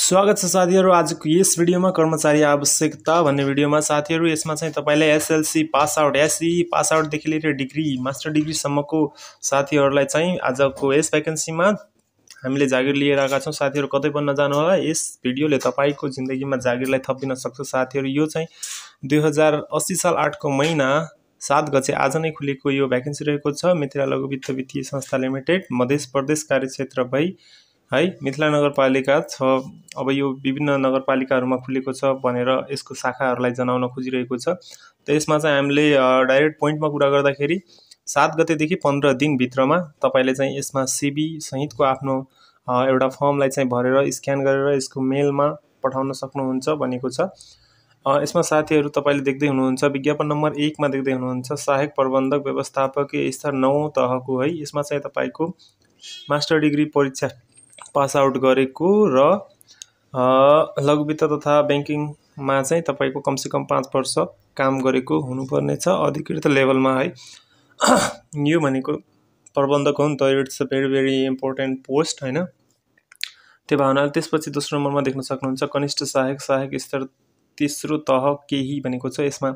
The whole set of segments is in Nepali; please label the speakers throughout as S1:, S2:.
S1: स्वागत छ साथीहरू आजको यस भिडियोमा कर्मचारी आवश्यकता भन्ने भिडियोमा साथीहरू यसमा चाहिँ तपाईँलाई SLC pass out SE pass आउटदेखि लिएर डिग्री मास्टर डिग्रीसम्मको साथीहरूलाई चाहिँ आजको यस भ्याकेन्सीमा हामीले जागिर लिएर आएका छौँ साथीहरू कतै पनि नजानु होला यस भिडियोले तपाईँको जिन्दगीमा जागिरलाई थपिन सक्छ साथीहरू यो चाहिँ दुई हजार साल आठको महिना सात गते आज नै खुलेको यो भ्याकेन्सी रहेको छ मिथिला लघु वित्त वित्तीय संस्था लिमिटेड मध्य प्रदेश कार्यक्षेत्र भई है मिथिला नगरपालिका छ अब यो विभिन्न नगरपालिकाहरूमा खुलेको छ भनेर यसको शाखाहरूलाई जनाउन खोजिरहेको छ त यसमा चाहिँ हामीले डाइरेक्ट पोइन्टमा कुरा गर्दाखेरि सात गतेदेखि पन्ध्र दिनभित्रमा तपाईँले चाहिँ यसमा सिबी सहितको आफ्नो एउटा फर्मलाई चाहिँ भरेर स्क्यान गरेर यसको मेलमा पठाउन सक्नुहुन्छ भनेको छ यसमा साथीहरू तपाईँले देख्दै हुनुहुन्छ विज्ञापन नम्बर एकमा देख्दै हुनुहुन्छ सहायक प्रबन्धक व्यवस्थापकीय स्तर नौ तहको है यसमा चाहिँ तपाईँको मास्टर डिग्री परीक्षा पास आउट गरेको र लघुवित्त तथा ब्याङ्किङमा चाहिँ तपाईँको कमसेकम पाँच वर्ष काम गरेको हुनुपर्नेछ अधिकृत लेभलमा है यो भनेको प्रबन्धक हो नि त it's a very very important post होइन त्यो भावनाले त्यसपछि दोस्रो नम्बरमा देख्न सक्नुहुन्छ कनिष्ठ सहायक सहायक स्तर तेस्रो तह केही भनेको छ यसमा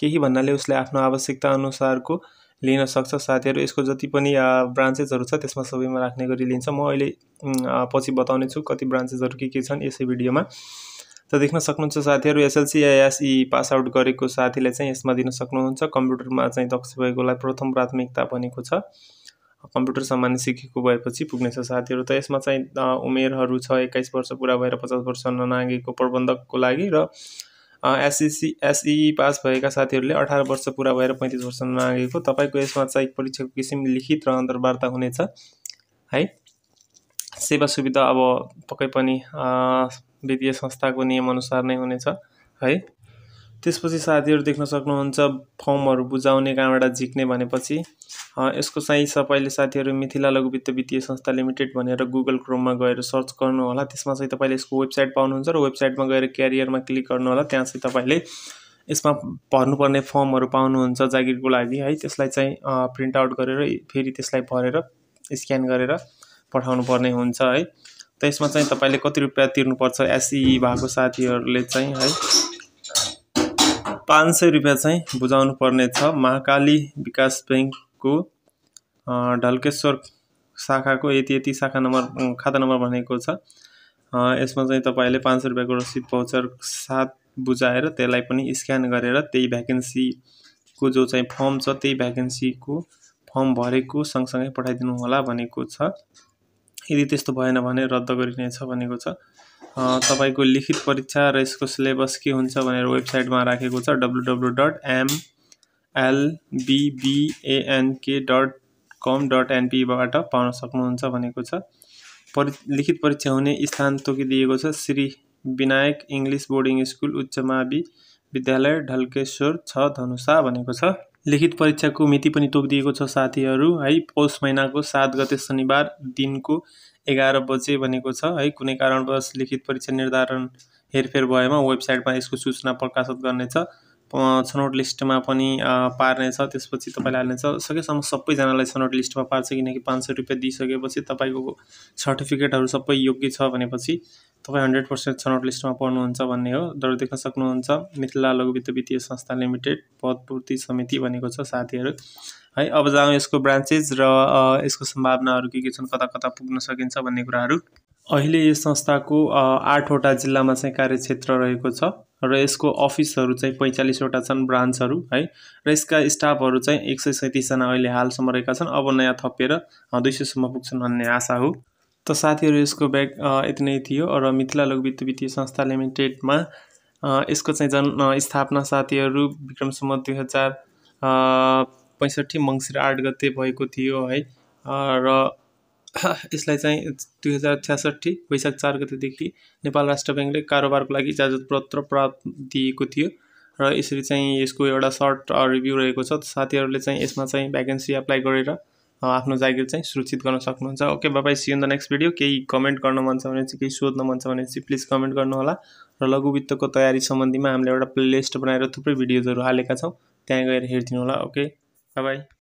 S1: केही भन्नाले उसले आफ्नो आवश्यकता अनुसारको लिन सक्छ साथीहरू यसको जति पनि ब्रान्चेसहरू छ त्यसमा सबैमा राख्ने गरी लिन्छ म अहिले पछि बताउने छु कति ब्रान्चेसहरू के के छन् यसै भिडियोमा त देख्न सक्नुहुन्छ साथीहरू एसएलसी या एसई पास आउट गरेको साथीले चाहिँ यसमा दिन सक्नुहुन्छ कम्प्युटरमा चाहिँ दक्ष भएकोलाई प्रथम प्राथमिकता भनेको छ कम्प्युटर सामान्य सिकेको भएपछि पुग्नेछ साथीहरू त यसमा चाहिँ उमेरहरू छ एक्काइस वर्ष पुरा भएर पचास वर्ष ननागेको प्रबन्धकको लागि र एसएससी एसई e e e पास भएका साथीहरूले अठार वर्ष पुरा भएर पैँतिस वर्ष मागेको तपाईँको यसमा चाहिँ परीक्षाको किसिम लिखित र अन्तर्वार्ता हुनेछ है सेवा सुविधा अब पक्कै पनि वित्तीय संस्थाको नियमअनुसार नै हुनेछ है त्यसपछि साथीहरू देख्न सक्नुहुन्छ फर्महरू बुझाउने कहाँबाट झिक्ने भनेपछि यसको चाहिँ सबैले साथीहरू मिथिला लघुवित्त वित्तीय संस्था लिमिटेड भनेर गुगल क्रोममा गएर सर्च गर्नुहोला त्यसमा चाहिँ तपाईँले यसको वेबसाइट पाउनुहुन्छ र वेबसाइटमा गएर क्यारियरमा क्लिक गर्नुहोला त्यहाँ चाहिँ तपाईँले यसमा भर्नुपर्ने फर्महरू पाउनुहुन्छ जागिरको लागि है त्यसलाई चाहिँ प्रिन्ट आउट गरेर फेरि त्यसलाई भरेर स्क्यान गरेर पठाउनु पर्ने हुन्छ है त यसमा चाहिँ तपाईँले कति रुपियाँ तिर्नुपर्छ एसई भएको साथीहरूले चाहिँ है पाँच सय रुपियाँ चाहिँ बुझाउनु पर्ने छ महाकाली विकास ब्याङ्कको ढल्केश्वर शाखाको यति यति शाखा नम्बर खाता नम्बर भनेको छ यसमा चाहिँ तपाईँले पाँच सय रुपियाँको रसिद भाउचर साथ बुझाएर त्यसलाई पनि स्क्यान गरेर त्यही भ्याकेन्सीको जो चाहिँ फर्म छ त्यही भ्याकेन्सीको फर्म भरेको सँगसँगै पठाइदिनु होला भनेको छ यदि त्यस्तो भएन भने रद्द गरिनेछ भनेको छ तपाईँको लिखित परीक्षा र यसको सिलेबस के हुन्छ भनेर वेबसाइटमा राखेको छ W W dot MLBBNK dot com dot एनपीबाट पाउन सक्नुहुन्छ भनेको छ परि लिखित परीक्षा हुने स्थान तोकिदिएको छ Shri Vinayak English boarding school उच्च मावि विद्यालय ढल्केश्वर छ धनुषा भनेको छ लिखित परीक्षाको मिति पनि तोकिदिएको छ साथीहरू है पौष महिनाको सात गते शनिबार दिनको एघार बजे भनेको छ है कुनै कारणवश लिखित परीक्षा निर्धारण हेरफेर भएमा वेबसाइटमा यसको सूचना प्रकाशित गर्नेछ छनौट लिस्टमा पनि पार्नेछ त्यसपछि तपाईँले हाल्नेछ सकेसम्म सबैजनालाई छनौट लिस्टमा पार्छ किनकि पाँच सय रुपियाँ दिइसकेपछि तपाईँको सर्टिफिकेटहरू सबै योग्य छ भनेपछि तपाईँ हन्ड्रेड पर्सेन्ट छनौट लिस्टमा पर्नुहुन्छ भन्ने हो तर देख्न सक्नुहुन्छ मिथिला लघुवित्त वित्तीय संस्था लिमिटेड पदपूर्ति समिति भनेको छ साथीहरू है अब जाउँ यसको ब्रान्चेज र यसको सम्भावनाहरू के के छन् कता कता पुग्न सकिन्छ भन्ने कुराहरू अहिले यो संस्थाको आठवटा जिल्लामा चाहिँ कार्यक्षेत्र रहेको छ र यसको अफिसहरू चाहिँ पैँचालिसवटा छन् ब्रान्चहरू है र यसका स्टाफहरू चाहिँ एक सय सैँतिसजना अहिले हालसम्म रहेका छन् अब नयाँ थपेर दुई सयसम्म पुग्छन् भन्ने आशा हो त साथीहरू यसको ब्याग यति नै थियो र मिथिला लघुवित्त वित्तीय संस्था लिमिटेडमा यसको चाहिँ जन स्थापना साथीहरू विक्रमसम्म दुई हजार पैँसठी मङ्सिर आठ गते भएको थियो है र यसलाई चाहिँ दुई हजार छ्यासठी वैशाख चार गतेदेखि नेपाल राष्ट्र ब्याङ्कले कारोबारको लागि इजाजत पत्र प्राप्त दिएको थियो र यसरी चाहिँ यसको एउटा सर्ट रिभ्यू रहेको छ साथीहरूले चाहिँ यसमा चाहिँ भ्याकेन्सी एप्लाई गरेर आफ्नो जागिर चाहिँ सुरक्षित गर्न सक्नुहुन्छ okay bye bye see in the next video केही कमेन्ट गर्न मन छ भने चाहिँ केही सोध्न मन छ भने चाहिँ प्लिज कमेन्ट गर्नुहोला र लघु वित्तको तयारी सम्बन्धीमा हामीले एउटा प्लेलिस्ट बनाएर थुप्रै भिडियोजहरू हालेका छौँ त्यहाँ गएर हेरिदिनु होला ओके बाबाई